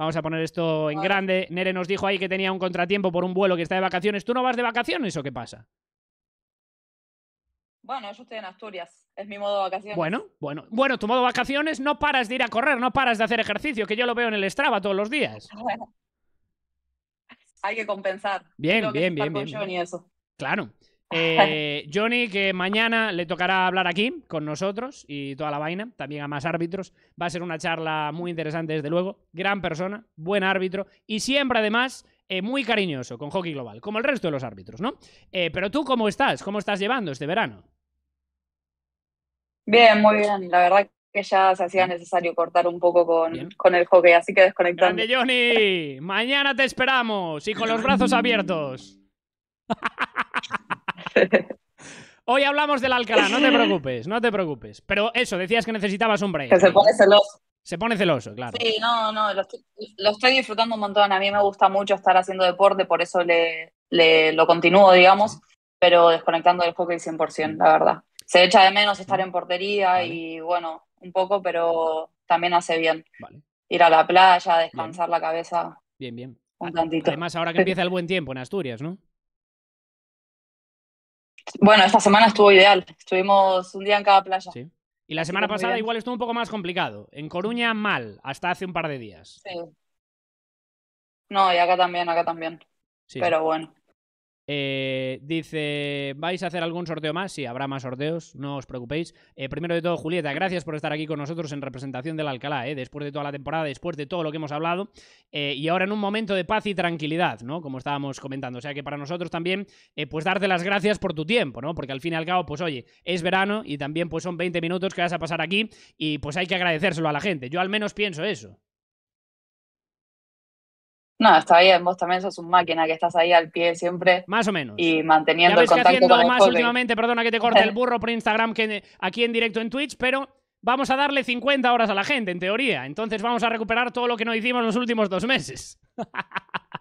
Vamos a poner esto en grande. Nere nos dijo ahí que tenía un contratiempo por un vuelo que está de vacaciones. ¿Tú no vas de vacaciones o qué pasa? Bueno, yo estoy en Asturias, es mi modo de vacaciones. Bueno, bueno, bueno, tu modo de vacaciones no paras de ir a correr, no paras de hacer ejercicio, que yo lo veo en el Strava todos los días. hay que compensar. Bien, bien, bien, bien. Eso. Claro. Eh, Johnny, que mañana le tocará hablar aquí con nosotros y toda la vaina, también a más árbitros. Va a ser una charla muy interesante, desde luego. Gran persona, buen árbitro y siempre, además, eh, muy cariñoso con Hockey Global, como el resto de los árbitros, ¿no? Eh, pero tú, ¿cómo estás? ¿Cómo estás llevando este verano? Bien, muy bien. La verdad que ya se hacía necesario cortar un poco con, el hockey, así que desconectando. Grande Johnny, mañana te esperamos y con los brazos abiertos. Hoy hablamos del Alcalá, no te preocupes, no te preocupes. Pero eso, decías que necesitabas un break. se pone celoso. Se pone celoso, claro. Sí, no, no, lo estoy, disfrutando un montón. A mí me gusta mucho estar haciendo deporte, por eso le, lo continúo, digamos, pero desconectando del hockey 100%, la verdad. Se echa de menos estar en portería y bueno, un poco, pero también hace bien. Ir a la playa, descansar la cabeza. Bien, bien. Un tantito. Además, ahora que empieza el buen tiempo en Asturias, ¿no? Bueno, esta semana estuvo ideal. Estuvimos un día en cada playa. Sí. Y la semana pasada igual estuvo un poco más complicado. En Coruña, mal, hasta hace un par de días. Sí. No, y acá también, acá también. Sí. Pero bueno. Eh, dice, ¿vais a hacer algún sorteo más? Sí, habrá más sorteos, no os preocupéis. Eh, primero de todo, Julieta, gracias por estar aquí con nosotros en representación del Alcalá, eh, después de toda la temporada, después de todo lo que hemos hablado, y ahora en un momento de paz y tranquilidad, ¿no? Como estábamos comentando. O sea que para nosotros también, pues darte las gracias por tu tiempo, ¿no? Porque al fin y al cabo, pues oye, es verano y también pues son 20 minutos que vas a pasar aquí y pues hay que agradecérselo a la gente. Yo al menos pienso eso. No, está bien, vos también sos un máquina que estás ahí al pie siempre. Más o menos. Y manteniendo el contacto que haciendo más últimamente, perdona que te corte el burro por Instagram que aquí en directo en Twitch, pero vamos a darle 50 horas a la gente, en teoría. Entonces vamos a recuperar todo lo que no hicimos los últimos dos meses.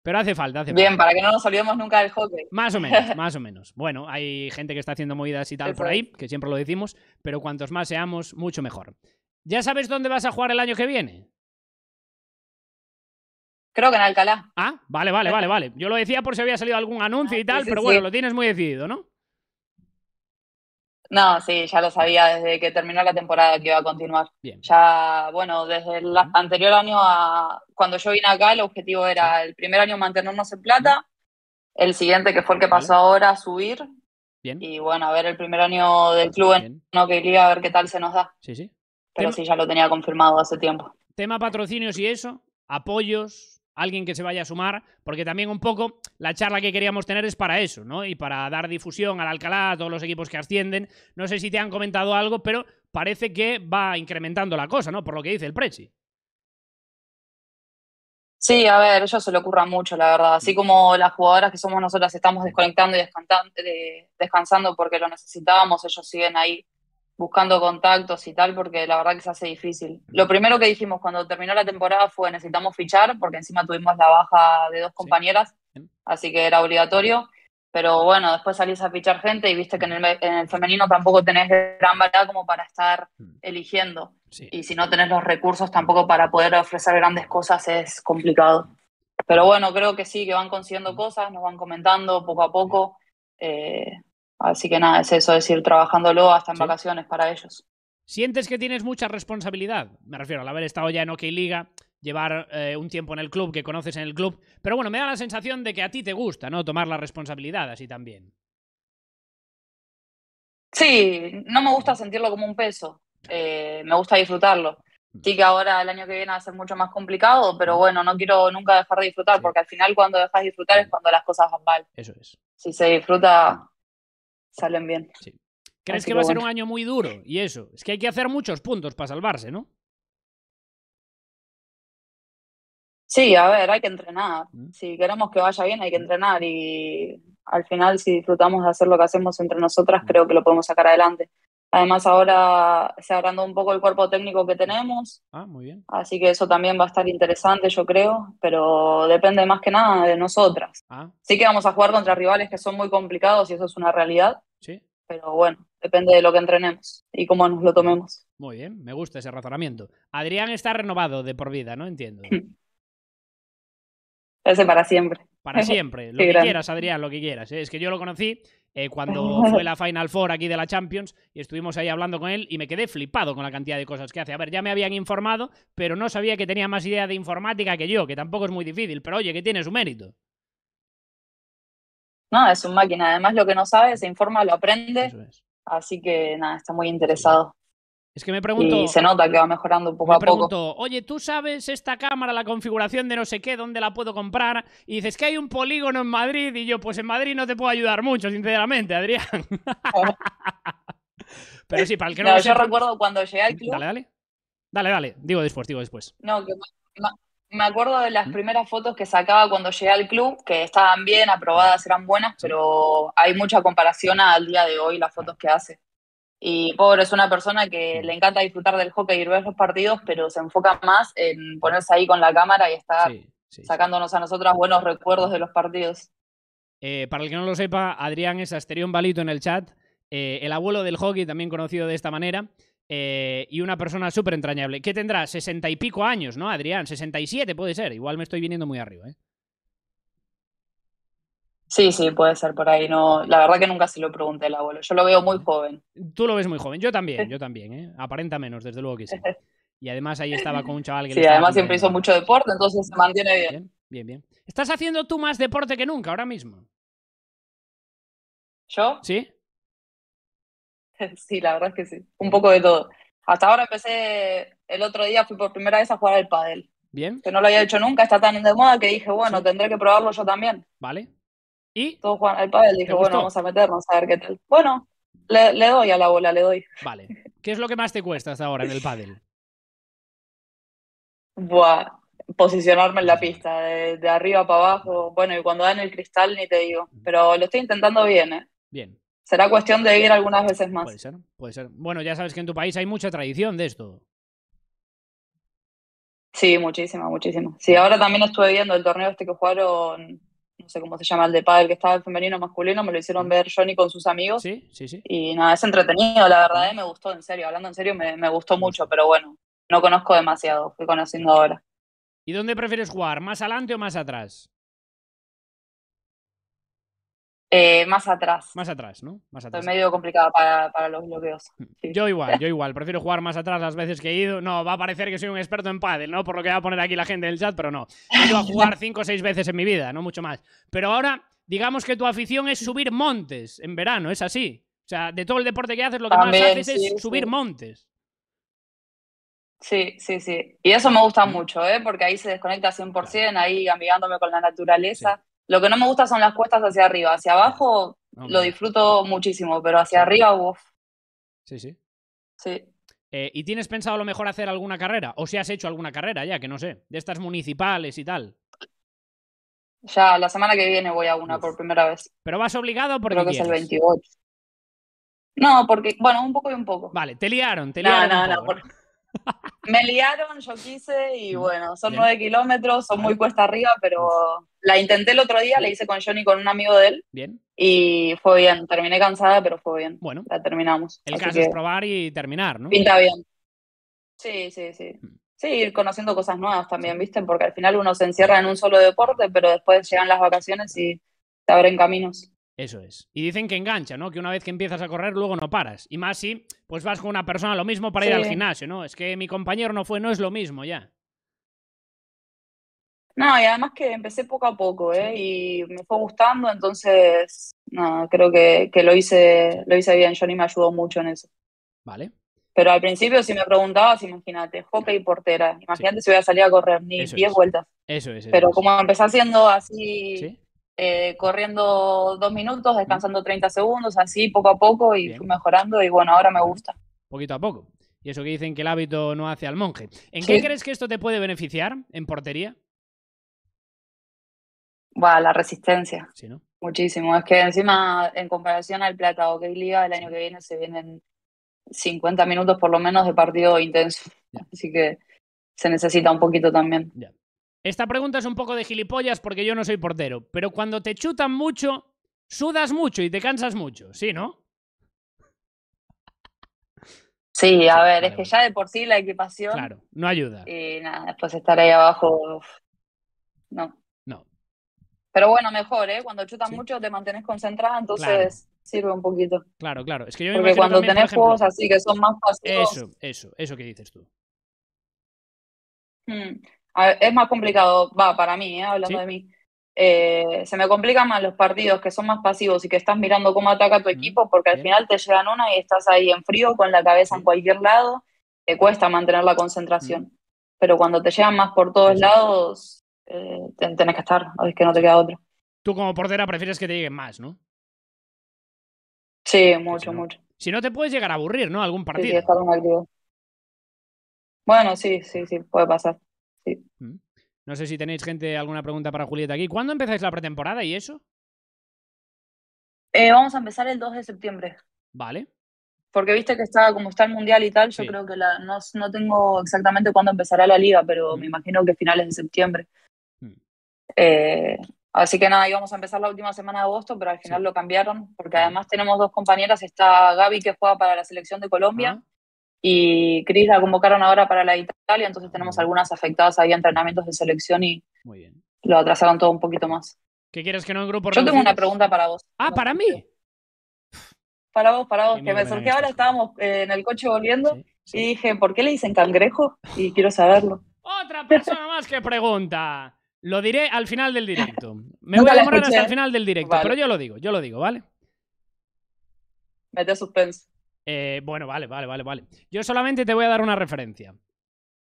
Pero hace falta, hace Bien, para que no nos olvidemos nunca del hockey. Más o menos, más o menos. Bueno, hay gente que está haciendo movidas y tal por ahí, que siempre lo decimos, pero cuantos más seamos, mucho mejor. ¿Ya sabes dónde vas a jugar el año que viene? Creo que en Alcalá. Ah, vale, vale, vale, vale. Yo lo decía por si había salido algún anuncio ah, y tal, pero bueno, lo tienes muy decidido, ¿no? No, sí, ya lo sabía desde que terminó la temporada que iba a continuar. Bien. Ya, bueno, desde el anterior año cuando yo vine acá, el objetivo era el primer año mantenernos en plata, el siguiente, que fue el que pasó ahora, subir. Bien. Y bueno, a ver el primer año del club no que a ver qué tal se nos da. Sí, sí. Pero sí, ya lo tenía confirmado hace tiempo. Tema patrocinios y eso, apoyos, alguien que se vaya a sumar, porque también un poco la charla que queríamos tener es para eso, ¿no? Y para dar difusión al Alcalá, a todos los equipos que ascienden. No sé si te han comentado algo, pero parece que va incrementando la cosa, ¿no? Por lo que dice el Preci. Sí, a ver, eso se le ocurra mucho, la verdad. Así como las jugadoras que somos nosotras estamos desconectando y descansando porque lo necesitábamos, ellos siguen ahí buscando contactos y tal, porque la verdad que se hace difícil. Lo primero que dijimos cuando terminó la temporada fue necesitamos fichar, porque encima tuvimos la baja de dos compañeras, así que era obligatorio. Pero bueno, después salís a fichar gente y viste que en el, femenino tampoco tenés gran variedad como para estar mm. eligiendo. Y si no tenés los recursos tampoco para poder ofrecer grandes cosas es complicado. Pero bueno, creo que sí, que van consiguiendo mm. cosas, nos van comentando poco a poco. Eh, Así que nada, es eso, es ir trabajándolo hasta en vacaciones para ellos. ¿Sientes que tienes mucha responsabilidad? Me refiero al haber estado ya en OK Liga, llevar eh, un tiempo en el club, que conoces en el club. Pero bueno, me da la sensación de que a ti te gusta, ¿no? Tomar la responsabilidad así también. Sí, no me gusta sentirlo como un peso. Eh, me gusta disfrutarlo. Mm. Sí que ahora el año que viene va a ser mucho más complicado, pero mm. bueno, no quiero nunca dejar de disfrutar, porque al final cuando dejas de disfrutar es mm. cuando las cosas van mal. Eso es. Si se disfruta, salen bien. Sí. ¿Crees que, va a ser un año muy duro? Y eso, es que hay que hacer muchos puntos para salvarse, ¿no? Sí, a ver, hay que entrenar. Mm. Si queremos que vaya bien, hay que mm. entrenar y al final si disfrutamos de hacer lo que hacemos entre nosotras, mm. creo que lo podemos sacar adelante. Además, ahora se agrandó un poco el cuerpo técnico que tenemos. Ah, muy bien. Así que eso también va a estar interesante, yo creo, pero depende más que nada de nosotras. Ah. Sí que vamos a jugar contra rivales que son muy complicados y eso es una realidad. Sí. Pero bueno, depende de lo que entrenemos y cómo nos lo tomemos. Muy bien, me gusta ese razonamiento. Adrián está renovado de por vida, ¿no? Entiendo. Ese para siempre para siempre. Lo que quieras, Adrián, lo que quieras. ¿eh? Es que yo lo conocí eh, cuando fue la Final Four aquí de la Champions y estuvimos ahí hablando con él y me quedé flipado con la cantidad de cosas que hace. A ver, ya me habían informado, pero no sabía que tenía más idea de informática que yo, que tampoco es muy difícil, pero oye, que tiene su mérito. No, es un máquina. Además, lo que no sabe, se informa, lo aprende. Así que nada, está muy interesado. Es que me pregunto. Y se nota que va mejorando poco me pregunto, Oye, ¿tú sabes esta cámara, la configuración de no sé qué, dónde la puedo comprar? Y dices que hay un polígono en Madrid. Y yo, pues en Madrid no te puedo ayudar mucho, sinceramente, Adrián. Pero sí, para el que no, Yo recuerdo cuando llegué al club. Dale, dale. Dale, dale. Digo después, digo después. No, que me acuerdo de las ¿Mm? primeras fotos que sacaba cuando llegué al club, que estaban bien, aprobadas, eran buenas, pero hay mucha comparación al día de hoy las fotos que hace. Y Pobre es una persona que le encanta disfrutar del hockey y ver los partidos, pero se enfoca más en ponerse ahí con la cámara y estar sacándonos a nosotros buenos recuerdos de los partidos. Eh, para el que no lo sepa, Adrián es Asterión Balito en el chat, eh, el abuelo del hockey, también conocido de esta manera, eh, y una persona súper entrañable, ¿Qué tendrá sesenta y pico años, ¿no, Adrián? Sesenta y siete puede ser, igual me estoy viniendo muy arriba, ¿eh? Sí, sí, puede ser por ahí. No, la verdad que nunca se lo pregunté el abuelo. Yo lo veo muy joven. Tú lo ves muy joven. Yo también, yo también. ¿eh? Aparenta menos, desde luego que sí. Y además ahí estaba con un chaval que... Sí, además siempre hizo mucho deporte, entonces se mantiene bien. bien. Bien, ¿Estás haciendo tú más deporte que nunca ahora mismo? ¿Yo? Sí. Sí, la verdad es que sí. Un poco de todo. Hasta ahora empecé, el otro día fui por primera vez a jugar al pádel. Bien. Que no lo había hecho nunca, está tan de moda que dije, bueno, tendré que probarlo yo también. Vale, y. todo Juan al pádel, dije, bueno, vamos a meternos a ver qué tal. Bueno, le, doy a la bola, le doy. Vale. ¿Qué es lo que más te cuesta hasta ahora en el pádel? Buah, posicionarme en la pista, de, arriba para abajo. Bueno, y cuando dan el cristal ni te digo. Pero lo estoy intentando bien, ¿eh? Bien. Será cuestión de ir algunas veces más. Puede ser, puede ser. Bueno, ya sabes que en tu país hay mucha tradición de esto. Sí, muchísima, muchísima. Sí, ahora también estuve viendo el torneo este que jugaron no sé cómo se llama el de pádel que estaba el femenino masculino, me lo hicieron mm. ver Johnny con sus amigos. Sí, sí, sí. Y nada, es entretenido, la verdad, eh, me gustó, en serio, hablando en serio, me, gustó mm. mucho, pero bueno, no conozco demasiado, fui conociendo ahora. ¿Y dónde prefieres jugar? ¿Más adelante o más atrás? Eh, más atrás. Más atrás, ¿no? Más atrás. Es medio complicado para, los bloqueos. Mm. Yo igual, yo igual. Prefiero jugar más atrás las veces que he ido. No, va a parecer que soy un experto en pádel, ¿no? Por lo que va a poner aquí la gente del chat, pero no. He ido a jugar cinco o seis veces en mi vida, no mucho más. Pero ahora, digamos que tu afición es subir montes en verano, ¿es así? O sea, de todo el deporte que haces, lo que más haces es subir montes. Sí, sí, sí. Y eso me gusta mm. mucho, ¿eh? Porque ahí se desconecta 100%, ahí amigándome con la naturaleza. Lo que no me gusta son las cuestas hacia arriba. Hacia abajo lo disfruto muchísimo, pero hacia arriba, uff. Sí, sí. Sí. Eh, ¿Y tienes pensado a lo mejor hacer alguna carrera? ¿O si has hecho alguna carrera ya? Que no sé. De estas municipales y tal. Ya, la semana que viene voy a una por primera vez. ¿Pero vas obligado porque Creo que es el 28. No, porque, bueno, un poco y un poco. Vale, te liaron, te liaron. No, no, no, me liaron, yo quise y bueno, son nueve kilómetros, son muy cuesta arriba, pero la intenté el otro día, la hice con Johnny, con un amigo de él. Bien. Y fue bien, terminé cansada, pero fue bien. Bueno. La terminamos. El caso es probar y terminar, ¿no? Pinta bien. Sí, sí, sí. Mm. Sí, ir conociendo cosas nuevas también, ¿viste? Porque al final uno se encierra en un solo deporte, pero después llegan las vacaciones y te abren caminos. Eso es. Y dicen que engancha, ¿no? Que una vez que empiezas a correr, luego no paras. Y más si, pues vas con una persona lo mismo para ir al gimnasio, ¿no? Es que mi compañero no fue, no es lo mismo ya. No, y además que empecé poco a poco, ¿eh? Y me fue gustando, entonces, no, creo que, que, lo, hice, lo hice bien. Johnny me ayudó mucho en eso. Vale. Pero al principio, si me preguntabas, imagínate, hockey portera. Imagínate si voy a salir a correr ni 10 vueltas. Eso es. Eso Pero como empecé haciendo así eh, corriendo dos minutos, descansando 30 segundos, así poco a poco y fui mejorando y bueno, ahora me gusta. Poquito a poco. Y eso que dicen que el hábito no hace al monje. ¿En qué crees que esto te puede beneficiar en portería? va la resistencia. Sí, ¿no? Muchísimo. Es que encima, en comparación al Plata o que Liga, el año que viene se vienen 50 minutos por lo menos de partido intenso. Así que se necesita un poquito también. Esta pregunta es un poco de gilipollas porque yo no soy portero, pero cuando te chutan mucho, sudas mucho y te cansas mucho, ¿sí, no? Sí, a ver, es que ya de por sí la equipación. Claro, no ayuda. Y nada, después pues estar ahí abajo. no. No. Pero bueno, mejor, ¿eh? Cuando chutan mucho te mantienes concentrada, entonces sirve un poquito. Claro, claro. Es que yo me Porque cuando tenés juegos así que son más fáciles. Eso, eso, eso que dices tú. Hmm es más complicado, va, para mí, ¿eh? hablando de mí. Eh, se me complican más los partidos que son más pasivos y que estás mirando cómo ataca tu mm, equipo, porque al final te llegan una y estás ahí en frío, con la cabeza en mm. cualquier lado, te cuesta mantener la concentración. Mm. Pero cuando te llegan más por todos lados, eh, tenés que estar, es que no te queda otro. Tú como portera prefieres que te lleguen más, ¿no? Sí, mucho, mucho. Si no te puedes llegar a aburrir, ¿no? Algún partido. Sí, estar bueno, sí, sí, sí, puede pasar. Mm. No sé si tenéis gente alguna pregunta para Julieta aquí. ¿Cuándo empezáis la pretemporada y eso? Eh, vamos a empezar el 2 de septiembre. Vale. Porque viste que está como está el mundial y tal, yo creo que la, no, tengo exactamente cuándo empezará la liga, pero mm. me imagino que finales de septiembre. Mm. Eh, así que nada, íbamos a empezar la última semana de agosto, pero al final lo cambiaron, porque además tenemos dos compañeras, está Gaby que juega para la selección de Colombia. Ah y Cris la convocaron ahora para la Italia, entonces tenemos algunas afectadas ahí entrenamientos de selección y lo atrasaron todo un poquito más. ¿Qué quieres que no en grupo? Yo tengo una pregunta para vos. Ah, para mí. Para vos, para vos, que me surgió ahora, estábamos eh, en el coche volviendo y dije, ¿por qué le dicen cangrejo? Y quiero saberlo. Otra persona más que pregunta. Lo diré al final del directo. Me voy a demorar hasta el final del directo, pero yo lo digo, yo lo digo, ¿vale? Mete suspense. Eh, bueno, vale, vale, vale, vale. Yo solamente te voy a dar una referencia.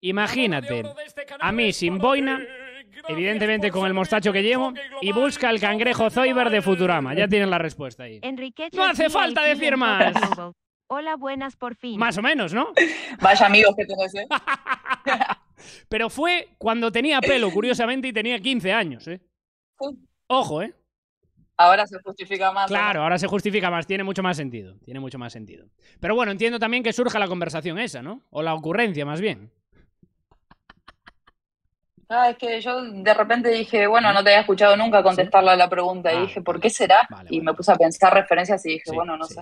Imagínate este a mí sin boina, evidentemente con el mostacho que llevo, y busca el cangrejo Zoiber de Futurama. Ya tienen la respuesta ahí. no hace falta decir más. Hola, buenas por fin. Más o menos, ¿no? Más amigos que tengo ¿eh? Pero fue cuando tenía pelo, curiosamente, y tenía 15 años, ¿eh? Ojo, ¿eh? Ahora se justifica más. ¿eh? Claro, ahora se justifica más, tiene mucho más sentido, tiene mucho más sentido. Pero bueno, entiendo también que surja la conversación esa, ¿no? O la ocurrencia, más bien. Ah, es que yo de repente dije, bueno, no te había escuchado nunca contestarle a la pregunta y ah, dije, ¿por qué será? y me puse a pensar referencias y dije, bueno, no sé.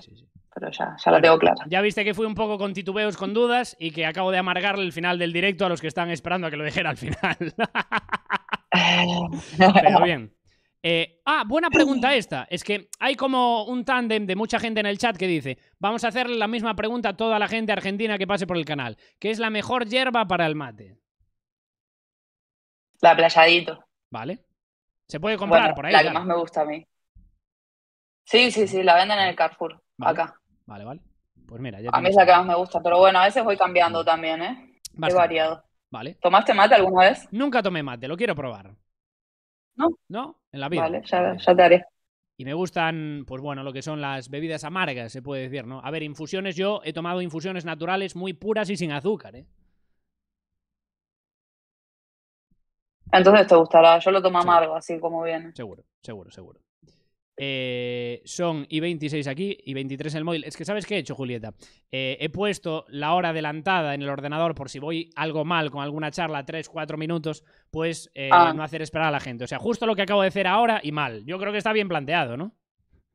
Pero ya, ya la tengo clara. Ya viste que fui un poco con titubeos, con dudas y que acabo de amargarle el final del directo a los que están esperando a que lo dijera al final. Pero bien. Eh, ah, buena pregunta esta. Es que hay como un tándem de mucha gente en el chat que dice, vamos a hacerle la misma pregunta a toda la gente argentina que pase por el canal. ¿Qué es la mejor hierba para el mate? La playadito. Vale. Se puede comprar por ahí. La que más me gusta a mí. Sí, sí, sí, la venden en el Carrefour, acá. Vale, vale. Pues mira, ya A mí es la que más me gusta, pero bueno, a veces voy cambiando también, ¿eh? variado. Vale. ¿Tomaste mate alguna vez? Nunca tomé mate, lo quiero probar. ¿no? No, en la vida. Vale, ya, te haré. Y me gustan, pues bueno, lo que son las bebidas amargas, se puede decir, ¿no? A ver, infusiones, yo he tomado infusiones naturales muy puras y sin azúcar, ¿eh? Entonces te gustará, yo lo tomo amargo, así como viene. Seguro, seguro, seguro. Eh, son y 26 aquí y 23 en el móvil. Es que, ¿sabes qué he hecho, Julieta? Eh, he puesto la hora adelantada en el ordenador por si voy algo mal con alguna charla, 3, 4 minutos, pues eh, ah. no hacer esperar a la gente. O sea, justo lo que acabo de hacer ahora y mal. Yo creo que está bien planteado, ¿no?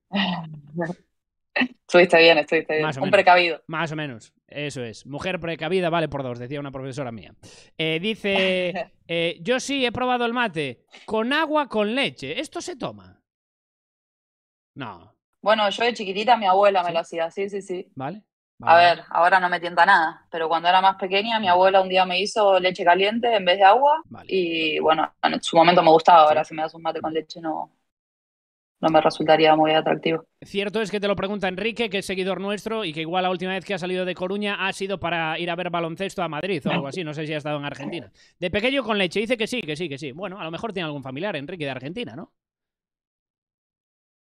Estuviste bien, estuviste bien. Un precavido. Más o menos, eso es. Mujer precavida vale por dos, decía una profesora mía. dice, yo sí he probado el mate con agua, con leche. Esto se toma. No. Bueno, yo de chiquitita mi abuela me lo hacía, sí, sí, sí. ¿Vale? A ver, ahora no me tienta nada, pero cuando era más pequeña mi abuela un día me hizo leche caliente en vez de agua y bueno, en su momento me gustaba, ahora si me das un mate con leche no, no me resultaría muy atractivo. Cierto es que te lo pregunta Enrique, que es seguidor nuestro y que igual la última vez que ha salido de Coruña ha sido para ir a ver baloncesto a Madrid o algo así, no sé si ha estado en Argentina. De pequeño con leche, dice que sí, que sí, que sí. Bueno, a lo mejor tiene algún familiar, Enrique, de Argentina, ¿no?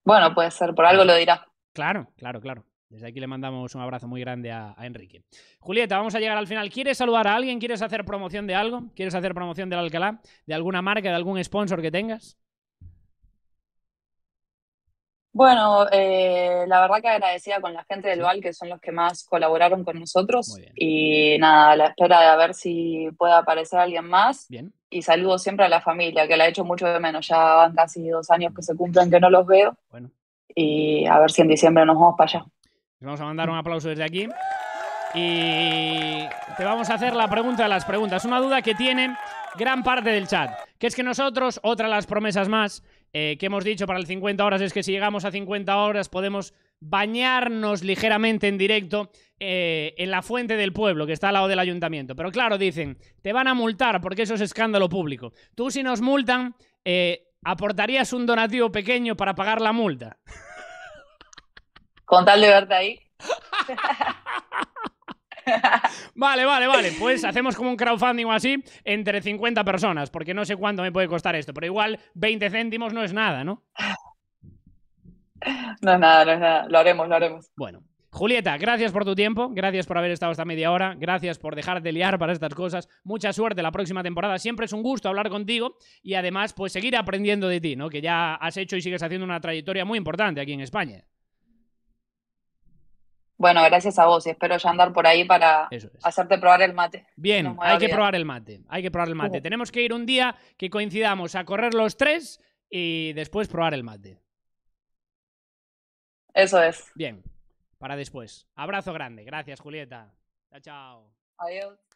Bueno, puede ser, por algo lo dirá. Claro, claro, claro. Desde aquí le mandamos un abrazo muy grande a, Enrique. Julieta, vamos a llegar al final. ¿Quieres saludar a alguien? ¿Quieres hacer promoción de algo? ¿Quieres hacer promoción del Alcalá? ¿De alguna marca, de algún sponsor que tengas? Bueno, eh, la verdad que agradecida con la gente del VAL, que son los que más colaboraron con nosotros. Y nada, a la espera de ver si puede aparecer alguien más. Bien. Y saludo siempre a la familia, que la he hecho mucho de menos. Ya van casi dos años que se cumplen que no los veo. Y a ver si en diciembre nos vamos para allá. Les vamos a mandar un aplauso desde aquí. Y te vamos a hacer la pregunta de las preguntas. Una duda que tiene gran parte del chat, que es que nosotros, otra de las promesas más, eh, que hemos dicho para el 50 horas es que si llegamos a 50 horas podemos bañarnos ligeramente en directo eh, en la fuente del pueblo, que está al lado del ayuntamiento. Pero claro, dicen, te van a multar porque eso es escándalo público. Tú si nos multan, eh, aportarías un donativo pequeño para pagar la multa. Con tal de verte ahí. Vale, vale, vale. Pues hacemos como un crowdfunding o así entre 50 personas, porque no sé cuánto me puede costar esto, pero igual 20 céntimos no es nada, ¿no? No es nada, no es nada. Lo haremos, lo haremos. Bueno, Julieta, gracias por tu tiempo, gracias por haber estado hasta media hora, gracias por dejar de liar para estas cosas. Mucha suerte la próxima temporada. Siempre es un gusto hablar contigo y además pues seguir aprendiendo de ti, ¿no? Que ya has hecho y sigues haciendo una trayectoria muy importante aquí en España. Bueno, gracias a vos. y Espero ya andar por ahí para hacerte probar el mate. Bien, hay que probar el mate. Hay que probar el mate. Tenemos que ir un día que coincidamos a correr los tres y después probar el mate. Eso es. Bien, para después. Abrazo grande. Gracias, Julieta. Chao, chao. Adiós.